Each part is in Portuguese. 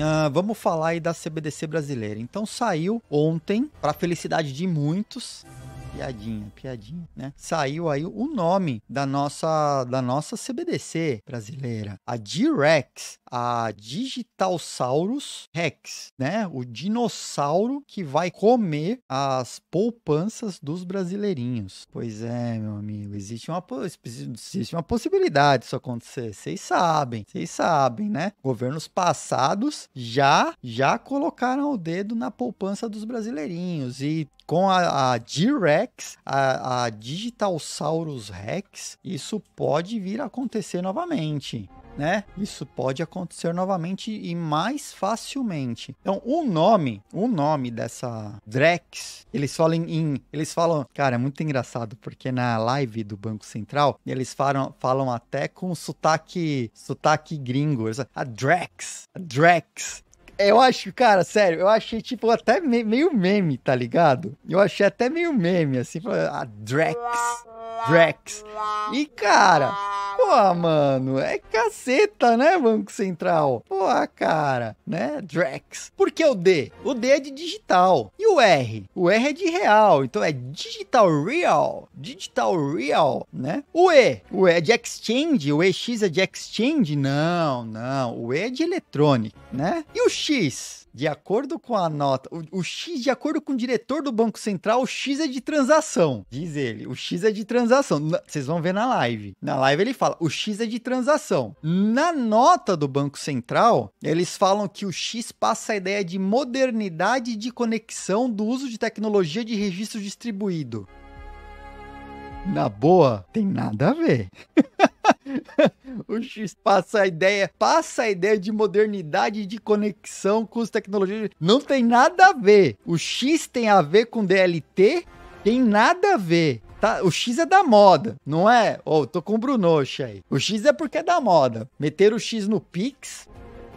Uh, vamos falar aí da CBDC brasileira. Então saiu ontem, para felicidade de muitos, piadinha, piadinha, né? Saiu aí o nome da nossa, da nossa CBDC brasileira, a d rex a Saurus Rex, né? O dinossauro que vai comer as poupanças dos brasileirinhos. Pois é, meu amigo, existe uma, existe uma possibilidade disso acontecer. Vocês sabem, vocês sabem, né? Governos passados já já colocaram o dedo na poupança dos brasileirinhos e com a, a G-Rex, a, a Saurus Rex, isso pode vir a acontecer novamente. Né? Isso pode acontecer novamente e mais facilmente. Então, o nome, o nome dessa Drex, eles falam em, eles falam, cara, é muito engraçado porque na live do Banco Central, eles falam, falam até com sotaque, sotaque gringo, a Drex, a Drex. Eu acho, cara, sério, eu achei, tipo, até me meio meme, tá ligado? Eu achei até meio meme, assim, a ah, Drex, Drex. E, cara, Pô, mano, é caceta, né, Banco Central? Pô, cara, né? Drex. Por que o D? O D é de digital. E o R? O R é de real, então é digital real. Digital real, né? O E? O E é de exchange, o EX é de exchange? Não, não. O E é de eletrônico, né? E o X? de acordo com a nota, o, o, X, de acordo com o diretor do Banco Central, o X é de transação, diz ele. O X é de transação. Vocês vão ver na live. Na live ele fala fala, o X é de transação. Na nota do Banco Central, eles falam que o X passa a ideia de modernidade de conexão do uso de tecnologia de registro distribuído. Na boa, tem nada a ver. o X passa a ideia, passa a ideia de modernidade de conexão com as tecnologias. Não tem nada a ver. O X tem a ver com DLT? Tem nada a ver. Tá, o X é da moda, não é? Ô, oh, tô com o Brunoche aí. O X é porque é da moda. Meter o X no Pix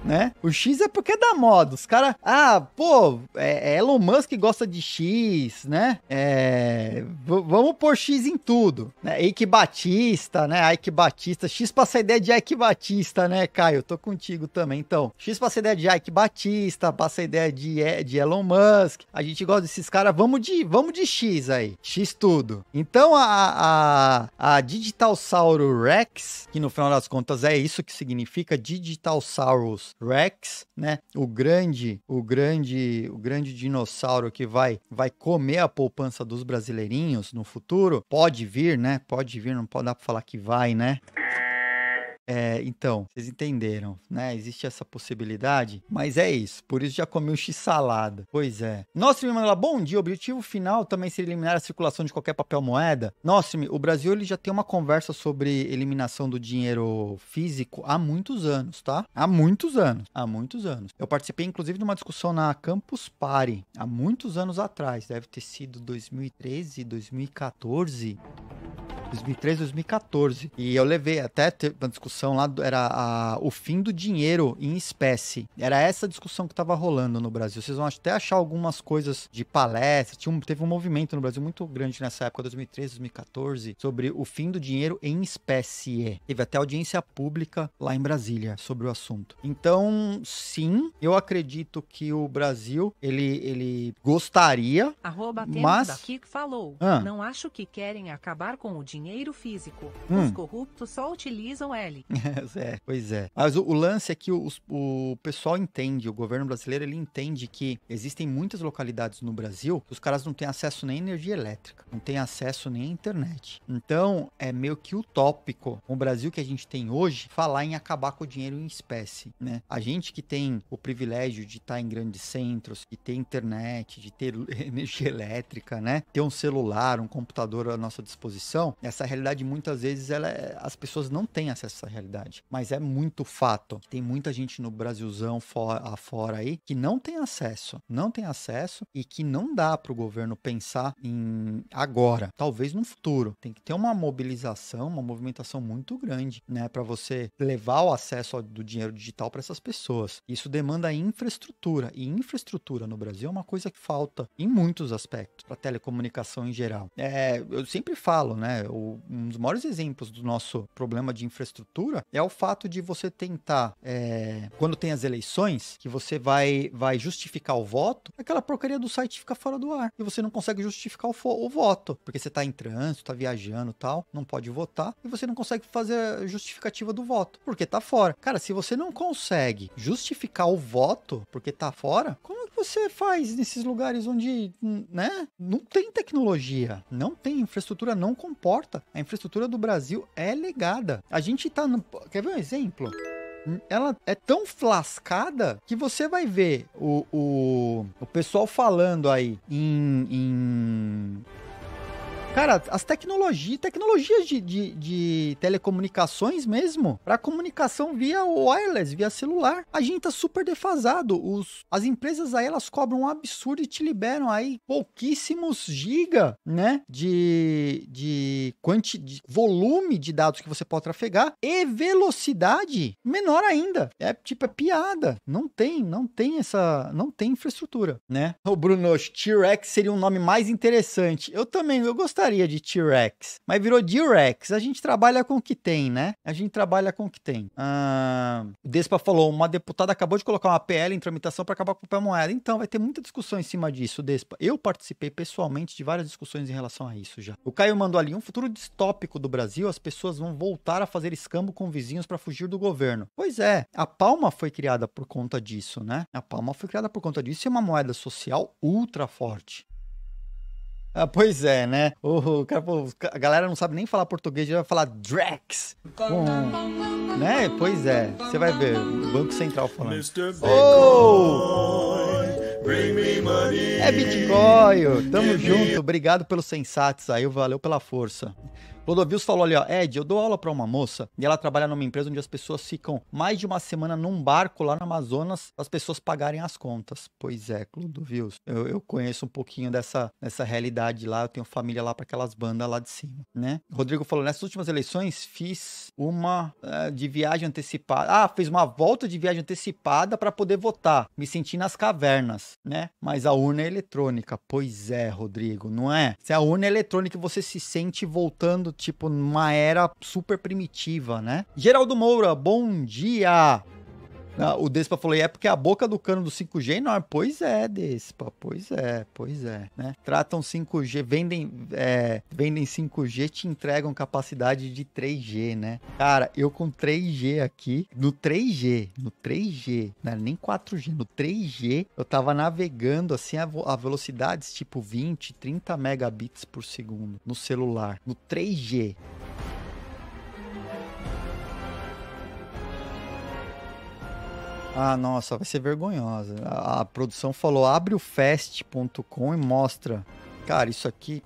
né? O X é porque é dá moda. Os caras, ah, pô, é, é Elon Musk gosta de X, né? É, vamos pôr X em tudo, né? Ike Batista, né? Ike Batista, X pra essa ideia de Ike Batista, né, Caio? Tô contigo também, então. X pra a ideia de Ike Batista, pra a ideia de, é, de Elon Musk. A gente gosta desses caras, vamos de, vamos de X aí, X tudo. Então a, a, a Digital Sauro Rex, que no final das contas é isso que significa Digital Saurus rex Rex, né? O grande, o grande, o grande dinossauro que vai vai comer a poupança dos brasileirinhos no futuro. Pode vir, né? Pode vir, não pode dar para falar que vai, né? É, então, vocês entenderam, né? Existe essa possibilidade, mas é isso. Por isso já comi um x-salada. Pois é. Nossa, me mandou bom dia. O objetivo final também seria eliminar a circulação de qualquer papel moeda. Nossa, o Brasil ele já tem uma conversa sobre eliminação do dinheiro físico há muitos anos, tá? Há muitos anos. Há muitos anos. Eu participei, inclusive, de uma discussão na Campus Party há muitos anos atrás. Deve ter sido 2013, 2014. 2013, 2014. E eu levei até uma discussão lá, era a, o fim do dinheiro em espécie. Era essa discussão que estava rolando no Brasil. Vocês vão até achar algumas coisas de palestra. Tinha um, teve um movimento no Brasil muito grande nessa época, 2013, 2014, sobre o fim do dinheiro em espécie. Teve até audiência pública lá em Brasília sobre o assunto. Então, sim, eu acredito que o Brasil, ele, ele gostaria. Arroba mas... que falou. Ah. Não acho que querem acabar com o dinheiro dinheiro físico. Hum. Os corruptos só utilizam ele. é, pois é. Mas o, o lance é que o, o pessoal entende, o governo brasileiro ele entende que existem muitas localidades no Brasil que os caras não têm acesso nem à energia elétrica, não têm acesso nem à internet. Então é meio que utópico o Brasil que a gente tem hoje falar em acabar com o dinheiro em espécie, né? A gente que tem o privilégio de estar em grandes centros, de ter internet, de ter energia elétrica, né? Ter um celular, um computador à nossa disposição, é essa realidade muitas vezes ela é... as pessoas não têm acesso a essa realidade, mas é muito fato. Tem muita gente no Brasilzão fora, afora aí que não tem acesso, não tem acesso e que não dá para o governo pensar em agora, talvez no futuro. Tem que ter uma mobilização, uma movimentação muito grande, né, para você levar o acesso do dinheiro digital para essas pessoas. Isso demanda infraestrutura e infraestrutura no Brasil é uma coisa que falta em muitos aspectos para telecomunicação em geral. É, eu sempre falo, né, o um dos maiores exemplos do nosso problema de infraestrutura é o fato de você tentar, é, quando tem as eleições, que você vai, vai justificar o voto, aquela porcaria do site fica fora do ar. E você não consegue justificar o, o voto, porque você está em trânsito, está viajando tal, não pode votar, e você não consegue fazer a justificativa do voto, porque está fora. Cara, se você não consegue justificar o voto, porque está fora, como que você faz nesses lugares onde, né, não tem tecnologia, não tem infraestrutura, não comporta importa, a infraestrutura do Brasil é legada. A gente tá no. Quer ver um exemplo? ela é tão flascada que você vai ver o, o, o pessoal falando aí em, em Cara, as tecnologias, tecnologias de, de, de telecomunicações mesmo, para comunicação via wireless, via celular, a gente tá super defasado. Os, as empresas aí, elas cobram um absurdo e te liberam aí pouquíssimos giga, né, de, de, quanti, de volume de dados que você pode trafegar e velocidade menor ainda. É tipo, é piada. Não tem, não tem essa, não tem infraestrutura, né? O Bruno, T-Rex seria um nome mais interessante. Eu também, eu gostaria gostaria de T-Rex, mas virou D-Rex. A gente trabalha com o que tem, né? A gente trabalha com o que tem. Ah, o Despa falou: uma deputada acabou de colocar uma PL em tramitação para acabar com o papel moeda. Então, vai ter muita discussão em cima disso, Despa. Eu participei pessoalmente de várias discussões em relação a isso já. O Caio mandou ali: um futuro distópico do Brasil, as pessoas vão voltar a fazer escambo com vizinhos para fugir do governo. Pois é, a Palma foi criada por conta disso, né? A Palma foi criada por conta disso e é uma moeda social ultra forte. Ah, pois é, né? O, cara, a galera não sabe nem falar português, já vai falar Drax. Né? Pois é, você vai ver o Banco Central falando. Oh! É Bitcoin, tamo junto, obrigado pelos sensatos aí, valeu pela força. Clodovilus falou ali, ó, Ed, eu dou aula para uma moça e ela trabalha numa empresa onde as pessoas ficam mais de uma semana num barco lá no Amazonas, as pessoas pagarem as contas. Pois é, Clodovilus. eu, eu conheço um pouquinho dessa, dessa realidade lá, eu tenho família lá para aquelas bandas lá de cima, né? Rodrigo falou, nessas últimas eleições fiz uma eh, de viagem antecipada, ah, fiz uma volta de viagem antecipada para poder votar, me senti nas cavernas, né? Mas a urna é eletrônica. Pois é, Rodrigo, não é? Se é a urna é eletrônica, você se sente voltando tipo numa era super primitiva, né? Geraldo Moura, bom dia! O Despa falou, é porque a boca do cano do 5G é enorme. Pois é, Despa, pois é, pois é. Né? Tratam 5G, vendem, é, vendem 5G, te entregam capacidade de 3G, né? Cara, eu com 3G aqui, no 3G, no 3G, não nem 4G, no 3G, eu tava navegando assim a, a velocidades tipo 20, 30 megabits por segundo no celular, no 3G. Ah, nossa, vai ser vergonhosa. A, a produção falou: abre o fest.com e mostra. Cara, isso aqui.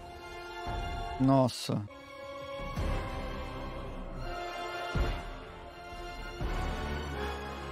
Nossa.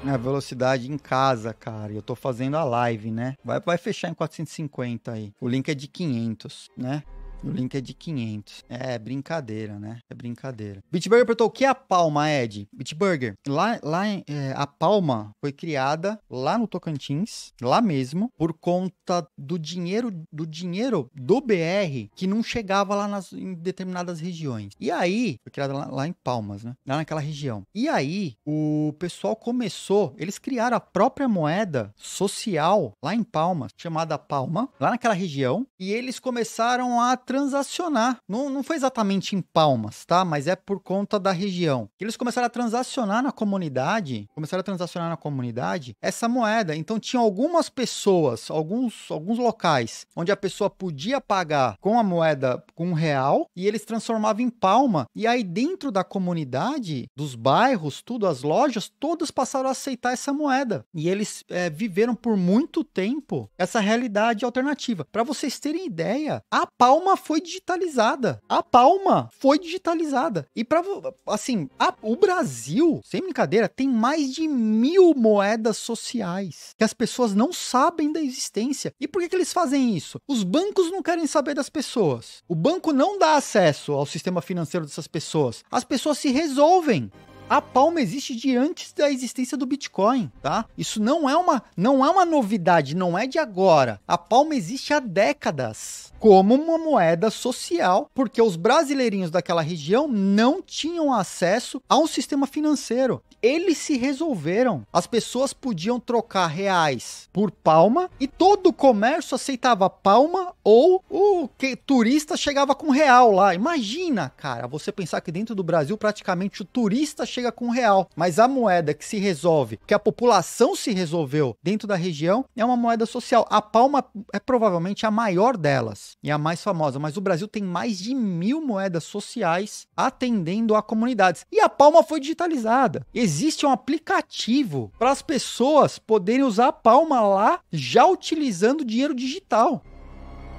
A velocidade em casa, cara. Eu tô fazendo a live, né? Vai, vai fechar em 450 aí. O link é de 500, né? O link é de 500. É brincadeira, né? É brincadeira. Bitburger perguntou, o que é a palma, Ed? Bitburger, lá, lá é, a palma foi criada lá no Tocantins, lá mesmo, por conta do dinheiro do dinheiro do BR que não chegava lá nas, em determinadas regiões. E aí, foi criada lá, lá em Palmas, né? Lá naquela região. E aí, o pessoal começou, eles criaram a própria moeda social lá em Palmas, chamada Palma, lá naquela região, e eles começaram a transacionar. Não, não foi exatamente em Palmas, tá? Mas é por conta da região. Eles começaram a transacionar na comunidade, começaram a transacionar na comunidade essa moeda. Então tinha algumas pessoas, alguns, alguns locais onde a pessoa podia pagar com a moeda com um real e eles transformavam em palma. E aí dentro da comunidade, dos bairros, tudo, as lojas, todas passaram a aceitar essa moeda. E eles é, viveram por muito tempo essa realidade alternativa. Para vocês terem ideia, a palma palma foi digitalizada. A palma foi digitalizada. E para assim, a, o Brasil, sem brincadeira, tem mais de mil moedas sociais que as pessoas não sabem da existência. E por que, que eles fazem isso? Os bancos não querem saber das pessoas. O banco não dá acesso ao sistema financeiro dessas pessoas. As pessoas se resolvem. A Palma existe de antes da existência do Bitcoin, tá? Isso não é uma não é uma novidade, não é de agora. A Palma existe há décadas como uma moeda social, porque os brasileirinhos daquela região não tinham acesso a um sistema financeiro. Eles se resolveram. As pessoas podiam trocar reais por palma e todo o comércio aceitava palma ou o que, turista chegava com real lá. Imagina, cara, você pensar que dentro do Brasil praticamente o turista chega chega com real. Mas a moeda que se resolve, que a população se resolveu dentro da região, é uma moeda social. A palma é provavelmente a maior delas e a mais famosa, mas o Brasil tem mais de mil moedas sociais atendendo a comunidades. E a palma foi digitalizada. Existe um aplicativo para as pessoas poderem usar a palma lá já utilizando dinheiro digital.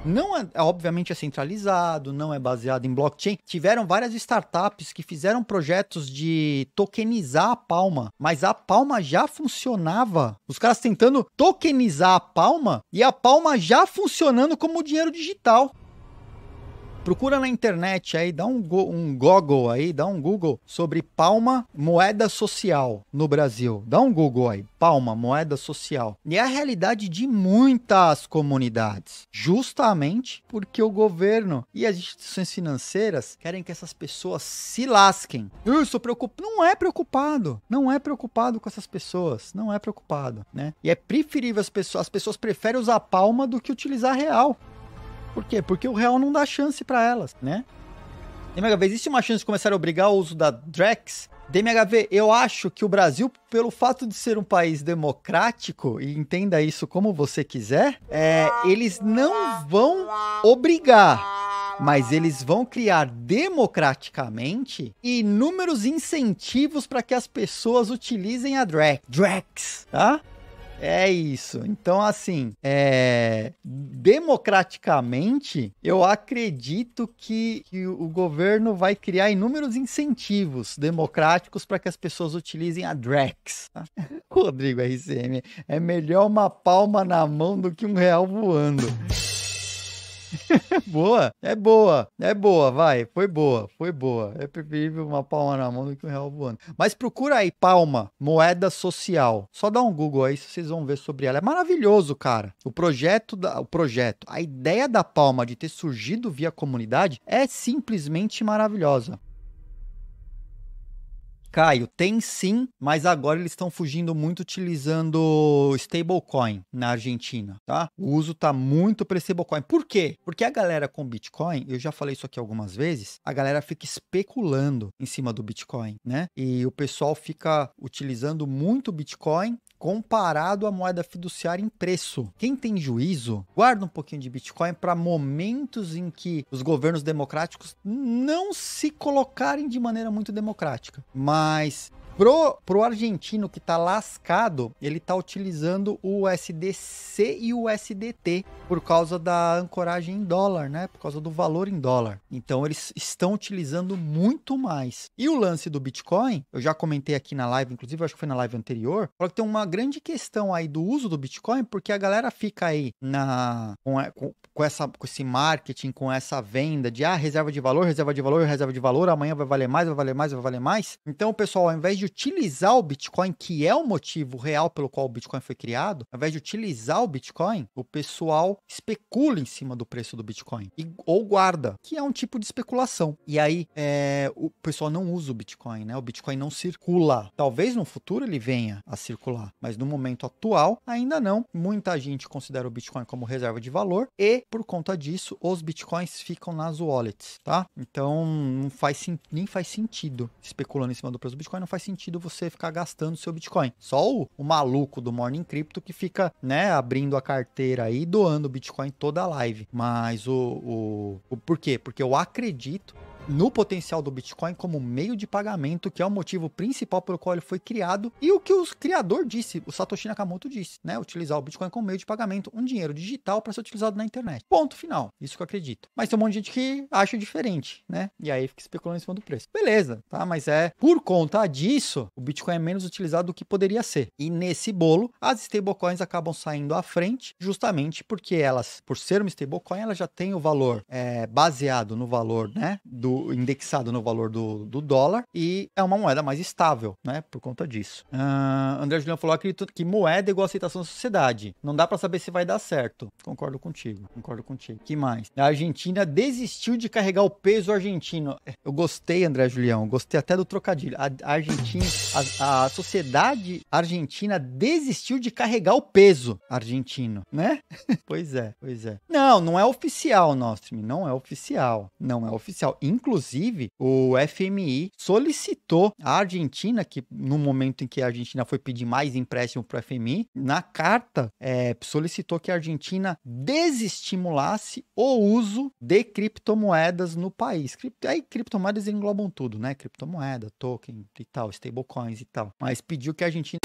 Não é, é, obviamente, é centralizado, não é baseado em blockchain. Tiveram várias startups que fizeram projetos de tokenizar a palma, mas a palma já funcionava. Os caras tentando tokenizar a palma e a palma já funcionando como dinheiro digital. Procura na internet aí, dá um, go, um Google aí, dá um Google sobre Palma moeda social no Brasil. Dá um Google aí, Palma moeda social. E é a realidade de muitas comunidades, justamente porque o governo e as instituições financeiras querem que essas pessoas se lasquem. Eu sou preocupado, não é preocupado, não é preocupado com essas pessoas, não é preocupado, né? E é preferível as pessoas, as pessoas preferem usar Palma do que utilizar real. Por quê? Porque o real não dá chance para elas, né? DMHV, existe uma chance de começar a obrigar o uso da Drex? DMHV, eu acho que o Brasil, pelo fato de ser um país democrático, e entenda isso como você quiser, é, eles não vão obrigar, mas eles vão criar democraticamente inúmeros incentivos para que as pessoas utilizem a Drex, Drex tá? É isso. Então, assim, é... democraticamente, eu acredito que, que o governo vai criar inúmeros incentivos democráticos para que as pessoas utilizem a Drex. Tá? Rodrigo RCM, é melhor uma palma na mão do que um real voando. boa, é boa, é boa, vai, foi boa, foi boa. É preferível uma palma na mão do que um real voando. Mas procura aí, palma, moeda social. Só dá um Google aí, vocês vão ver sobre ela. É maravilhoso, cara. O projeto, da, o projeto, a ideia da palma de ter surgido via comunidade é simplesmente maravilhosa. Caio, tem sim, mas agora eles estão fugindo muito utilizando stablecoin na Argentina, tá? O uso tá muito para stablecoin. Por quê? Porque a galera com Bitcoin, eu já falei isso aqui algumas vezes, a galera fica especulando em cima do Bitcoin, né? E o pessoal fica utilizando muito Bitcoin comparado à moeda fiduciária em preço. Quem tem juízo, guarda um pouquinho de Bitcoin para momentos em que os governos democráticos não se colocarem de maneira muito democrática. Mas Pro, pro argentino que tá lascado, ele tá utilizando o USDC e o USDT por causa da ancoragem em dólar, né? Por causa do valor em dólar. Então eles estão utilizando muito mais. E o lance do Bitcoin, eu já comentei aqui na live, inclusive, acho que foi na live anterior, falou que tem uma grande questão aí do uso do Bitcoin, porque a galera fica aí na com, com, com essa com esse marketing, com essa venda de ah, reserva de valor, reserva de valor, reserva de valor, amanhã vai valer mais, vai valer mais, vai valer mais. Então o pessoal, ao invés de de utilizar o Bitcoin, que é o motivo real pelo qual o Bitcoin foi criado, ao invés de utilizar o Bitcoin, o pessoal especula em cima do preço do Bitcoin e, ou guarda, que é um tipo de especulação. E aí é, o pessoal não usa o Bitcoin, né? O Bitcoin não circula. Talvez no futuro ele venha a circular, mas no momento atual ainda não. Muita gente considera o Bitcoin como reserva de valor e por conta disso os Bitcoins ficam nas wallets, tá? Então não faz nem faz sentido especulando em cima do preço do Bitcoin, não faz sentido sentido você ficar gastando seu Bitcoin. Só o, o maluco do Morning Crypto que fica, né, abrindo a carteira aí, doando Bitcoin toda a live. Mas o, o, o por quê? Porque eu acredito no potencial do Bitcoin como meio de pagamento, que é o motivo principal pelo qual ele foi criado, e o que o criador disse, o Satoshi Nakamoto disse, né? Utilizar o Bitcoin como meio de pagamento, um dinheiro digital para ser utilizado na internet. Ponto final. Isso que eu acredito. Mas tem um monte de gente que acha diferente, né? E aí fica especulando em cima do preço. Beleza, tá? Mas é por conta disso, o Bitcoin é menos utilizado do que poderia ser. E nesse bolo, as stablecoins acabam saindo à frente, justamente porque elas, por ser uma stablecoin, ela já tem o valor é, baseado no valor, né? Do indexado no valor do, do dólar e é uma moeda mais estável, né? Por conta disso. Uh, André Julião falou acredito que moeda é igual aceitação da sociedade. Não dá para saber se vai dar certo. Concordo contigo. Concordo contigo. Que mais? A Argentina desistiu de carregar o peso argentino. Eu gostei, André Julião. Gostei até do trocadilho. A, a Argentina, a, a sociedade argentina desistiu de carregar o peso argentino, né? pois é, pois é. Não, não é oficial, Nostrim. Não é oficial. Não é oficial. Em Inclusive, o FMI solicitou à Argentina, que no momento em que a Argentina foi pedir mais empréstimo para o FMI, na carta é, solicitou que a Argentina desestimulasse o uso de criptomoedas no país. aí criptomoedas englobam tudo, né? Criptomoeda, token e tal, stablecoins e tal. Mas pediu que a Argentina.